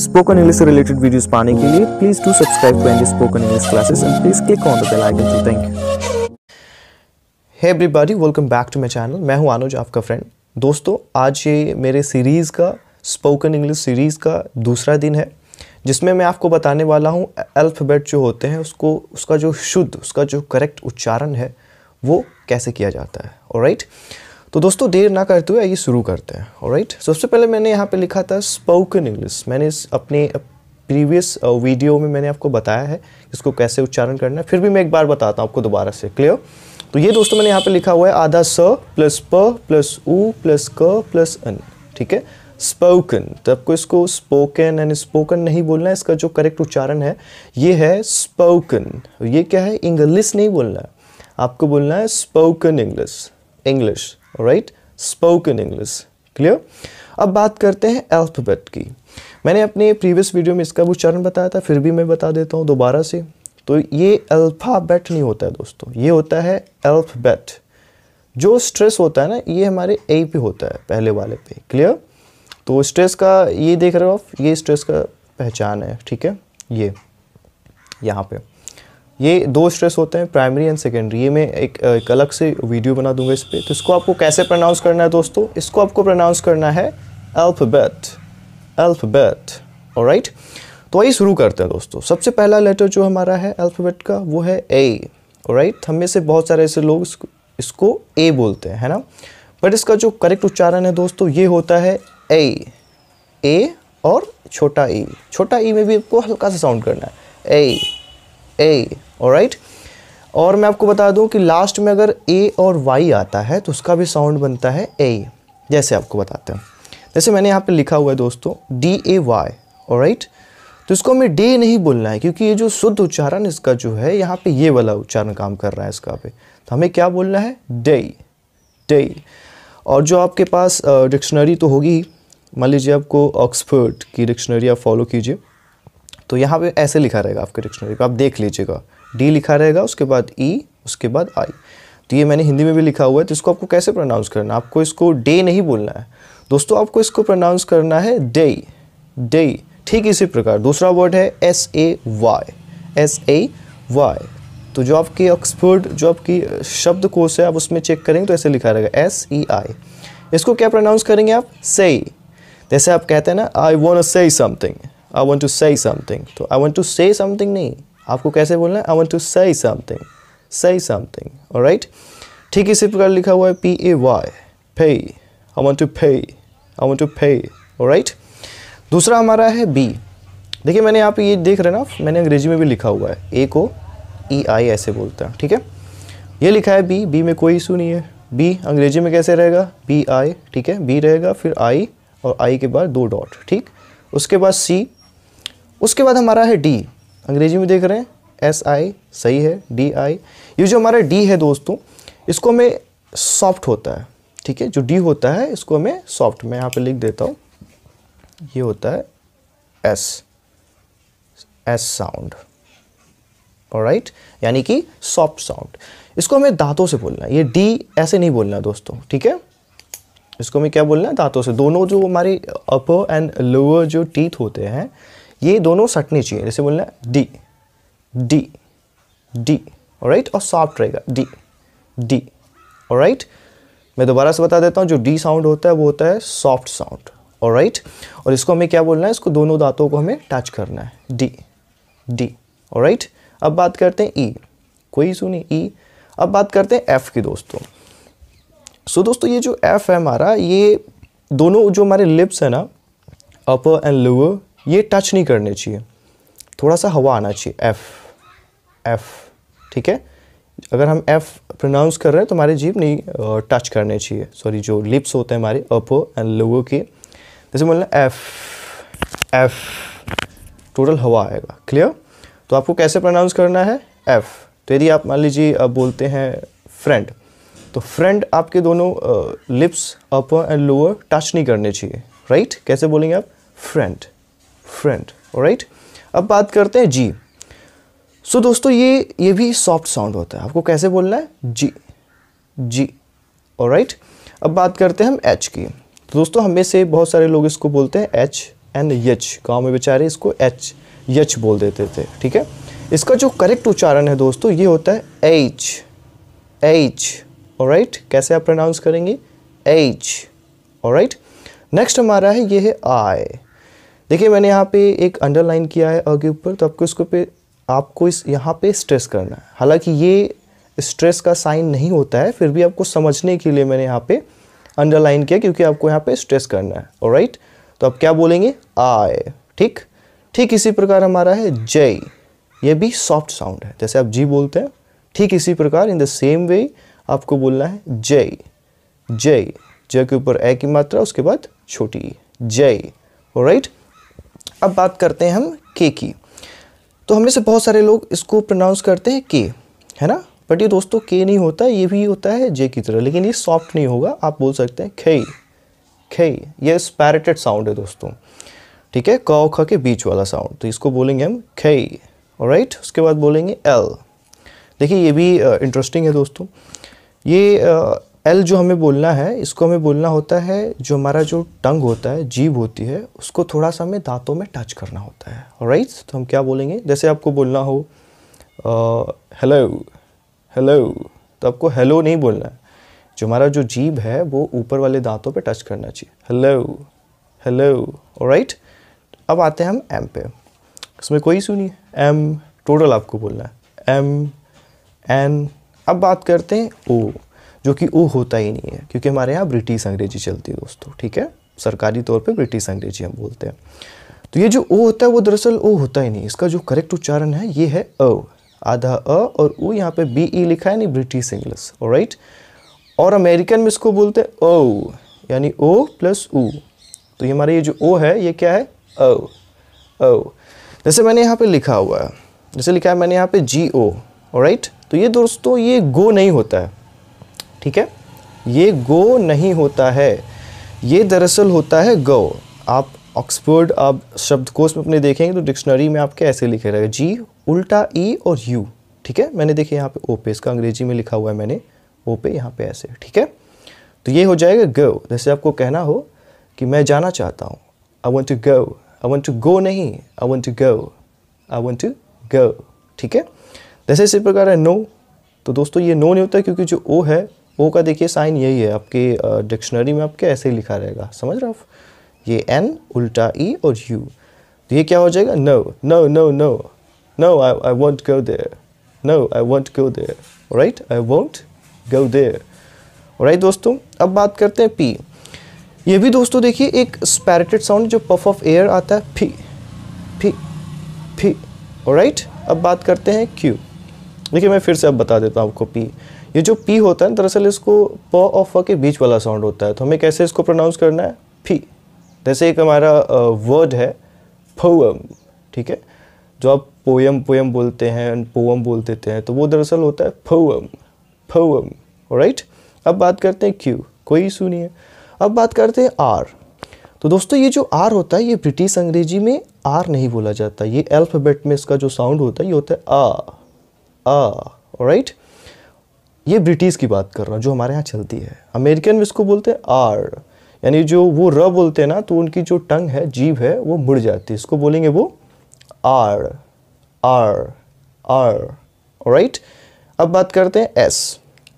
Spoken English से related videos पाने के लिए please to subscribe to ND spoken English classes and please click on the bell icon too thank you hey everybody welcome back to my channel मैं हूं अनुज आपका friend दोस्तों आज ये मेरे सीरीज़ का स्पोकन इंग्लिश सीरीज़ का दूसरा दिन है जिसमें मैं आपको बताने वाला हूँ अल्फ़ाबेट जो होते हैं उसको उसका जो शुद्ध उसका जो करेक्ट उच्चारण है वो कैसे किया जाता है और राइट right? तो दोस्तों देर ना करते हुए आइए शुरू करते हैं और राइट सबसे पहले मैंने यहाँ पे लिखा था स्पोकन इंग्लिश मैंने अपने प्रीवियस वीडियो uh, में मैंने आपको बताया है इसको कैसे उच्चारण करना है फिर भी मैं एक बार बताता हूँ आपको दोबारा से क्लियर तो ये दोस्तों मैंने यहाँ पे लिखा हुआ है आधा स प्लस प प्लस ऊ प्लस क प्लस अन ठीक है स्पोकन तो आपको इसको स्पोकन एंड स्पोकन नहीं बोलना है इसका जो करेक्ट उच्चारण है ये है स्पोकन ये क्या है इंग्लिश नहीं बोलना है आपको बोलना है spoken English English right spoken English clear अब बात करते हैं अल्फ़ाबेट की मैंने अपने प्रीवियस वीडियो में इसका उच्चारण बताया था फिर भी मैं बता देता हूँ दोबारा से तो ये अल्फ़ाबेट नहीं होता है दोस्तों ये होता है अल्फ़ाबेट जो स्ट्रेस होता है ना ये हमारे ए पे होता है पहले वाले पे क्लियर तो स्ट्रेस का ये देख रहे हो आप ये स्ट्रेस का पहचान है ठीक है ये यहाँ पे ये दो स्ट्रेस होते हैं प्राइमरी एंड सेकेंडरी ये मैं एक, एक अलग से वीडियो बना दूंगा इस पर तो इसको आपको कैसे प्रोनाउंस करना है दोस्तों इसको आपको प्रोनाउंस करना है अल्फ़बेट अल्फ़बेट और राइट तो वही शुरू करते हैं दोस्तों सबसे पहला लेटर जो हमारा है अल्फ़बेट का वो है ए राइट हम में से बहुत सारे ऐसे लोग इसको, इसको ए बोलते हैं है ना बट इसका जो करेक्ट उच्चारण है दोस्तों ये होता है ए ए और छोटा ई e. छोटा ई e में भी आपको हल्का सा साउंड करना है ए ए और राइट और मैं आपको बता दूं कि लास्ट में अगर ए और वाई आता है तो उसका भी साउंड बनता है ए जैसे आपको बताते हैं जैसे मैंने यहाँ पे लिखा हुआ है दोस्तों डी ए वाई और राइट तो इसको हमें डे नहीं बोलना है क्योंकि ये जो शुद्ध उच्चारण इसका जो है यहाँ पे ये वाला उच्चारण काम कर रहा है इसका पे तो हमें क्या बोलना है डे डे और जो आपके पास डिक्शनरी तो होगी ही मान लीजिए आपको ऑक्सफर्ड की डिक्शनरी आप फॉलो कीजिए तो यहाँ पे ऐसे लिखा रहेगा आपके डिक्शनरी पर आप देख लीजिएगा डी लिखा रहेगा उसके बाद ई e, उसके बाद आई तो ये मैंने हिंदी में भी लिखा हुआ है तो इसको आपको कैसे प्रोनाउंस करना है आपको इसको डे नहीं बोलना है दोस्तों आपको इसको प्रोनाउंस करना है डे डे ठीक इसी प्रकार दूसरा वर्ड है S A Y S A Y तो जो आपके ऑक्सफोर्ड जो आपकी शब्द कोश है आप उसमें चेक करेंगे तो ऐसे लिखा रहेगा एस ई आई इसको क्या प्रोनाउंस करेंगे आप से जैसे आप कहते हैं ना I want say something I want to say something तो I want to say something नहीं आपको कैसे बोलना है आई वॉन्ट टू सही समथिंग सही समथिंग और राइट ठीक इसी प्रकार लिखा हुआ है पी ए वाई फे आई वॉन्ट टू फे आई वॉन्ट टू फे और राइट दूसरा हमारा है बी देखिए मैंने यहाँ पे ये देख रहे ना मैंने अंग्रेजी में भी लिखा हुआ है ए को ई e आई ऐसे बोलते हैं ठीक है ये लिखा है बी बी में कोई इशू नहीं है बी अंग्रेजी में कैसे रहेगा बी आई ठीक है बी रहेगा फिर आई और आई के बाद दो डॉट ठीक उसके बाद सी उसके बाद हमारा है डी अंग्रेजी में देख रहे हैं एस आई सही है डी आई ये जो हमारा डी है दोस्तों इसको हमें सॉफ्ट होता है ठीक है जो डी होता है इसको हमें सॉफ्ट मैं यहाँ पे लिख देता हूँ ये होता है एस एस साउंड राइट यानी कि सॉफ्ट साउंड इसको हमें दांतों से बोलना है ये डी ऐसे नहीं बोलना दोस्तों ठीक है इसको हमें क्या बोलना है दांतों से दोनों जो हमारे अपर एंड लोअर जो टीथ होते हैं ये दोनों सटने चाहिए जैसे बोलना है डी डी डी राइट और सॉफ्ट रहेगा डी डी और राइट मैं दोबारा से बता देता हूँ जो डी साउंड होता है वो होता है सॉफ्ट साउंड और राइट और इसको हमें क्या बोलना है इसको दोनों दांतों को हमें टच करना है डी डी और राइट अब बात करते हैं ई e. कोई सुनी ई e, अब बात करते हैं एफ़ की दोस्तों सो so, दोस्तों ये जो एफ़ है हमारा ये दोनों जो हमारे लिप्स है ना अपर एंड लोअर ये टच नहीं करने चाहिए थोड़ा सा हवा आना चाहिए एफ़ एफ़ ठीक है अगर हम एफ़ प्रोनाउंस कर रहे हैं तो हमारे जीप नहीं टच करने चाहिए सॉरी जो लिप्स होते हैं हमारे अपो एंड लोगों के जैसे बोलना एफ़ एफ़ टोटल हवा आएगा क्लियर तो आपको कैसे प्रोनाउंस करना है एफ़ तो यदि आप मान लीजिए अब बोलते हैं फ्रेंड तो फ्रेंड आपके दोनों lips upper and lower touch नहीं करने चाहिए राइट right? कैसे बोलेंगे आप फ्रेंड फ्रेंड राइट अब बात करते हैं जी सो so, दोस्तों ये ये भी सॉफ्ट साउंड होता है आपको कैसे बोलना है जी जी और राइट अब बात करते हैं हम एच की तो दोस्तों हमें से बहुत सारे लोग इसको बोलते हैं एच एंड यच गाँव में बेचारे इसको एच यच बोल देते थे ठीक है इसका जो करेक्ट उच्चारण है दोस्तों ये होता है एच एच और राइट कैसे आप प्रोनाउंस करेंगे एच और राइट नेक्स्ट हमारा है ये है आई देखिए मैंने यहाँ पे एक अंडरलाइन किया है अ के ऊपर तो आपको इसको पे आपको इस यहाँ पे स्ट्रेस करना है हालांकि ये स्ट्रेस का साइन नहीं होता है फिर भी आपको समझने के लिए मैंने यहाँ पे अंडरलाइन किया क्योंकि आपको यहाँ पे स्ट्रेस करना है और राइट तो आप क्या बोलेंगे आय ठीक ठीक इसी प्रकार हमारा है जय ये भी सॉफ्ट साउंड है जैसे आप जी बोलते हैं ठीक इसी प्रकार इन द सेम वे आपको बोलना है जय जय जय के ऊपर ए की मात्रा उसके बाद छोटी जय राइट अब बात करते हैं हम के की तो हमें से बहुत सारे लोग इसको प्रोनाउंस करते हैं के है ना बट ये दोस्तों के नहीं होता ये भी होता है जे की तरह लेकिन ये सॉफ्ट नहीं होगा आप बोल सकते हैं खे खे ये स्पैरेटेड साउंड है दोस्तों ठीक है क ख के बीच वाला साउंड तो इसको बोलेंगे हम खे राइट उसके बाद बोलेंगे एल देखिए ये भी इंटरेस्टिंग है दोस्तों ये एल जो हमें बोलना है इसको हमें बोलना होता है जो हमारा जो टंग होता है जीभ होती है उसको थोड़ा सा हमें दांतों में टच करना होता है राइट right? तो हम क्या बोलेंगे जैसे आपको बोलना हो हेलो हेलो तो आपको हेलो नहीं बोलना है जो हमारा जो जीभ है वो ऊपर वाले दांतों पे टच करना चाहिए हेलो हेलो राइट अब आते हैं हम एम पे इसमें कोई सुनिए एम टोटल आपको बोलना है एम एन अब बात करते हैं ओ जो कि ओ होता ही नहीं है क्योंकि हमारे यहाँ ब्रिटिश अंग्रेजी चलती है दोस्तों ठीक है सरकारी तौर पे ब्रिटिश अंग्रेजी हम बोलते हैं तो ये जो ओ होता है वो दरअसल ओ होता ही नहीं इसका जो करेक्ट उच्चारण है ये है अ आधा अ और ओ यहाँ पे बी ई लिखा है नहीं ब्रिटिश इंग्लिश राइट और अमेरिकन में इसको बोलते हैं ओ यानी ओ प्लस ओ तो ये हमारा ये जो ओ है ये क्या है ओ ओ जैसे मैंने यहाँ पे लिखा हुआ है जैसे लिखा है मैंने यहाँ पे जी ओ राइट तो ये दोस्तों ये गो नहीं होता है ठीक है ये गो नहीं होता है ये दरअसल होता है गो आप ऑक्सफोर्ड आप शब्दकोश में अपने देखेंगे तो डिक्शनरी में आपके ऐसे लिखे रहेगा जी उल्टा ई e और यू ठीक है मैंने देखे यहाँ पे ओ पे इसका अंग्रेजी में लिखा हुआ है मैंने ओ पे यहाँ पे ऐसे ठीक है तो ये हो जाएगा गो जैसे आपको कहना हो कि मैं जाना चाहता हूँ I want to go I want to go नहीं I want to go I want to go ठीक है जैसे इसी प्रकार है नो तो दोस्तों ये नो नहीं होता क्योंकि जो ओ है ओ का देखिए साइन यही है आपके डिक्शनरी में आपके ऐसे ही लिखा रहेगा समझ रहे हो ये एन उल्टा ई e और यू तो ये क्या हो जाएगा no no no no no I I want go there no I want go there right I want go there right दोस्तों अब बात करते हैं पी ये भी दोस्तों देखिए एक स्पैरटेड साउंड जो पफ ऑफ एयर आता है फी फी फी राइट अब बात करते हैं क्यू देखिए मैं फिर से अब बता देता हूँ आपको पी ये जो पी होता है दरअसल इसको प और फ के बीच वाला साउंड होता है तो हमें कैसे इसको प्रोनाउंस करना है फी जैसे एक हमारा वर्ड है फोम ठीक है जो आप पोएम पोयम बोलते हैं पोवम बोल देते हैं तो वो दरअसल होता है फोम फोम राइट अब बात करते हैं क्यू कोई इशू नहीं है अब बात करते हैं आर तो दोस्तों ये जो आर होता है ये ब्रिटिश अंग्रेजी में आर नहीं बोला जाता ये अल्फ़ाबेट में इसका जो साउंड होता है ये होता है आ आ राइट right? ये ब्रिटिश की बात कर रहा हूँ जो हमारे यहाँ चलती है अमेरिकन में इसको बोलते हैं आर यानी जो वो र बोलते हैं ना तो उनकी जो टंग है जीव है वो मुड़ जाती है इसको बोलेंगे वो आर आर आर राइट अब बात करते हैं एस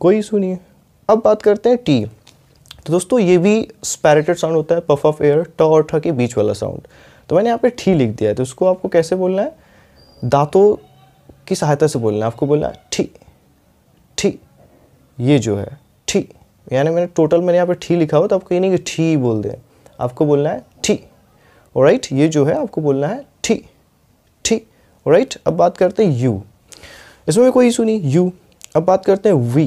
कोई सुनिए अब बात करते हैं टी तो दोस्तों ये भी स्पैरेटेड साउंड होता है पफ ऑफ एयर ट और ठ के बीच वाला साउंड तो मैंने यहाँ पे ठी लिख दिया है तो उसको आपको कैसे बोलना है दांतों की सहायता से बोलना है आपको बोलना है ठी ठी ये जो है ठी यानी मैंने टोटल मैंने यहाँ पे ठी लिखा हो तो आपको ये नहीं कि ठी बोल दें आपको बोलना है ठी राइट ये जो है आपको बोलना है ठी ठी राइट अब बात करते हैं यू इसमें भी कोई इशू नहीं यू अब बात करते हैं वी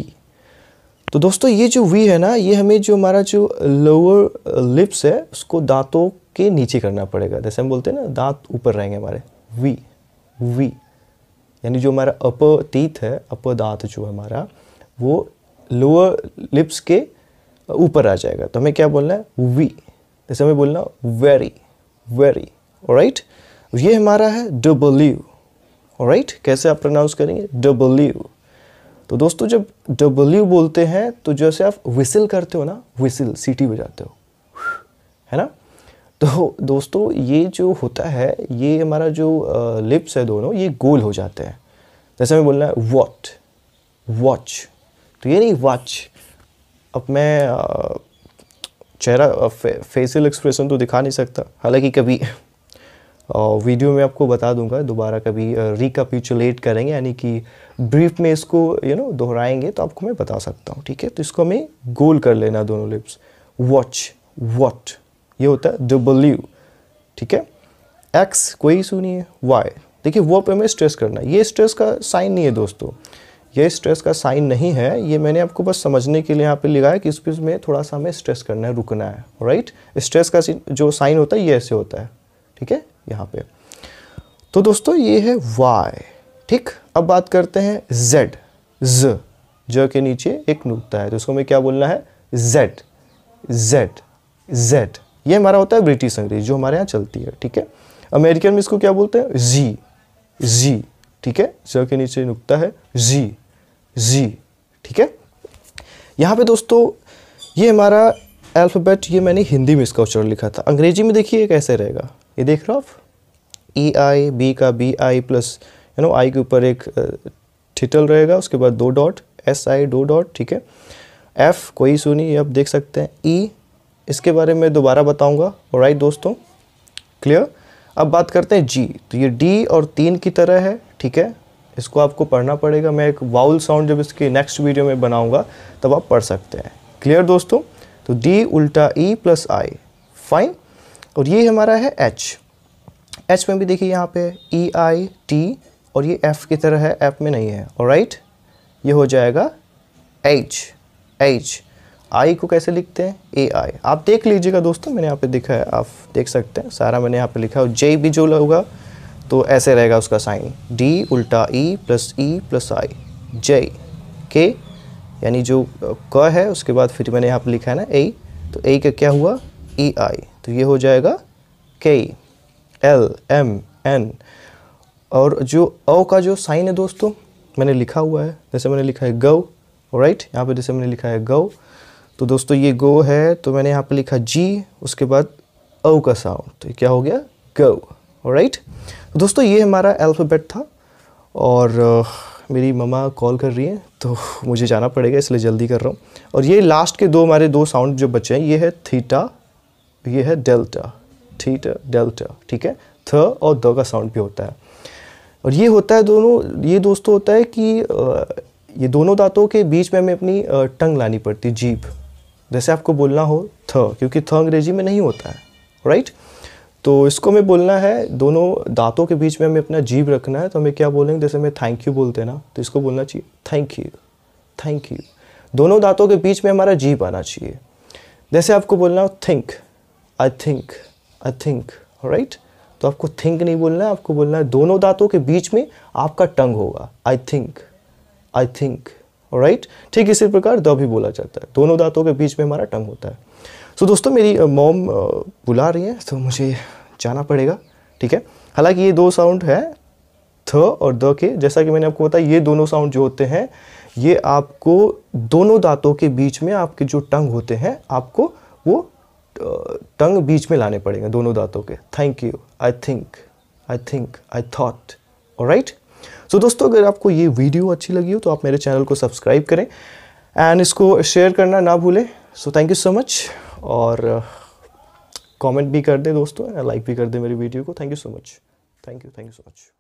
तो दोस्तों ये जो वी है ना ये हमें जो हमारा जो लोअर लिप्स है उसको दांतों के नीचे करना पड़ेगा जैसे हम बोलते हैं ना दांत ऊपर रहेंगे हमारे वी वी यानी जो हमारा अपर टीथ है अपर दांत जो है हमारा वो लोअर लिप्स के ऊपर आ जाएगा तो हमें क्या बोलना है वी जैसे हमें बोलना वेरी वेरी राइट ये हमारा है डब्ल्यू राइट कैसे आप प्रोनाउंस करेंगे डब्ल्यू तो दोस्तों जब डब्ल्यू बोलते हैं तो जैसे आप विसिल करते हो ना विसिल सीटी बजाते हो है ना तो दोस्तों ये जो होता है ये हमारा जो लिप्स है दोनों ये गोल हो जाते हैं जैसे हमें बोलना है वॉट वॉच तो ये नहीं वॉच अब मैं चेहरा फे, फेसियल एक्सप्रेशन तो दिखा नहीं सकता हालांकि कभी वीडियो में आपको बता दूंगा दोबारा कभी रिकपिचुलेट करेंगे यानी कि ब्रीफ में इसको यू नो दोहराएंगे तो आपको मैं बता सकता हूँ ठीक है तो इसको हमें गोल कर लेना दोनों लिप्स वॉच वॉट ये होता है डब्ल्यू ठीक है एक्स कोई इशू नहीं है वाई देखिए वो पे हमें स्ट्रेस करना ये स्ट्रेस का साइन नहीं है दोस्तों ये स्ट्रेस का साइन नहीं है ये मैंने आपको बस समझने के लिए यहाँ पे लिखा है कि इस पीस में थोड़ा सा हमें स्ट्रेस करना है रुकना है राइट स्ट्रेस का जो साइन होता है ये ऐसे होता है ठीक है यहाँ पे तो दोस्तों ये है वाई ठीक अब बात करते हैं जेड ज ज के नीचे एक नुकता है तो इसको हमें क्या बोलना है जेड जेड जेड ये हमारा होता है ब्रिटिश अंग्रेजी जो हमारे यहाँ चलती है ठीक है अमेरिकन में इसको क्या बोलते हैं जी जी ठीक है ज के नीचे नुकता है जी जी ठीक है यहाँ पे दोस्तों ये हमारा अल्फ़ाबेट ये मैंने हिंदी में इसका उच्चारण लिखा था अंग्रेजी में देखिए कैसे रहेगा ये देख रहे हो आप ई आई बी का B I plus U no I के ऊपर एक ठिटल रहेगा उसके बाद दो डॉट एस आई दो डॉट ठीक है एफ कोई सुनी नहीं आप देख सकते हैं ई e, इसके बारे में दोबारा और राइट दोस्तों क्लियर अब बात करते हैं जी तो ये डी और तीन की तरह है ठीक है इसको आपको पढ़ना पड़ेगा मैं एक वाउल साउंड जब इसकी नेक्स्ट वीडियो में बनाऊंगा तब आप पढ़ सकते हैं क्लियर दोस्तों तो डी उल्टा ई प्लस आई फाइन और ये हमारा है एच एच में भी देखिए यहाँ पे ई आई टी और ये एफ़ की तरह है एफ में नहीं है और राइट ये हो जाएगा एच एच आई को कैसे लिखते हैं ए आई आप देख लीजिएगा दोस्तों मैंने यहाँ पे दिखा है आप देख सकते हैं सारा मैंने यहाँ पे लिखा है और जे भी जो होगा तो ऐसे रहेगा उसका साइन डी उल्टा ई प्लस ई प्लस आई जय के यानी जो क है उसके बाद फिर मैंने यहाँ पर लिखा है ना ए तो ए का क्या हुआ ई e आई तो ये हो जाएगा के एल एम एन और जो अ का जो साइन है दोस्तों मैंने लिखा हुआ है जैसे मैंने लिखा है गौ राइट यहाँ पे जैसे मैंने लिखा है गौ तो दोस्तों ये गो है तो मैंने यहाँ पे लिखा जी उसके बाद औ का साउंड तो ये क्या हो गया गौ राइट तो दोस्तों ये हमारा अल्फ़ाबेट था और मेरी ममा कॉल कर रही हैं तो मुझे जाना पड़ेगा इसलिए जल्दी कर रहा हूँ और ये लास्ट के दो हमारे दो साउंड जो बचे हैं ये है थीटा ये है डेल्टा थीटा डेल्टा ठीक है थ और द का साउंड भी होता है और ये होता है दोनों ये दोस्तों होता है कि ये दोनों दांतों के बीच में हमें अपनी टंग लानी पड़ती जीप जीभ जैसे आपको बोलना हो थ क्योंकि थ अंग्रेजी में नहीं होता है राइट right? तो इसको हमें बोलना है दोनों दांतों के बीच में हमें अपना जीभ रखना है तो हमें क्या बोलेंगे जैसे हमें थैंक यू बोलते हैं ना तो इसको बोलना चाहिए थैंक यू थैंक यू दोनों दांतों के बीच में हमारा जीव आना चाहिए जैसे आपको बोलना हो think I think I think right तो आपको थिंक नहीं बोलना है आपको बोलना है दोनों दांतों के बीच में आपका टंग होगा I think I think right ठीक इसी प्रकार द भी बोला जाता है दोनों दांतों के बीच में हमारा टंग होता है सो so, दोस्तों मेरी मॉम बुला रही है तो मुझे जाना पड़ेगा ठीक है हालांकि ये दो साउंड है थ और द के जैसा कि मैंने आपको बताया ये दोनों साउंड जो होते हैं ये आपको दोनों दांतों के बीच में आपके जो टंग होते हैं आपको वो टंग बीच में लाने पड़ेंगे दोनों दांतों के thank you I think I think I thought और राइट सो दोस्तों अगर आपको ये वीडियो अच्छी लगी हो तो आप मेरे चैनल को सब्सक्राइब करें एंड इसको शेयर करना ना भूलें so thank you so much और कमेंट uh, भी कर दें दोस्तों लाइक भी कर दें मेरी वीडियो को thank you so much thank you thank you so much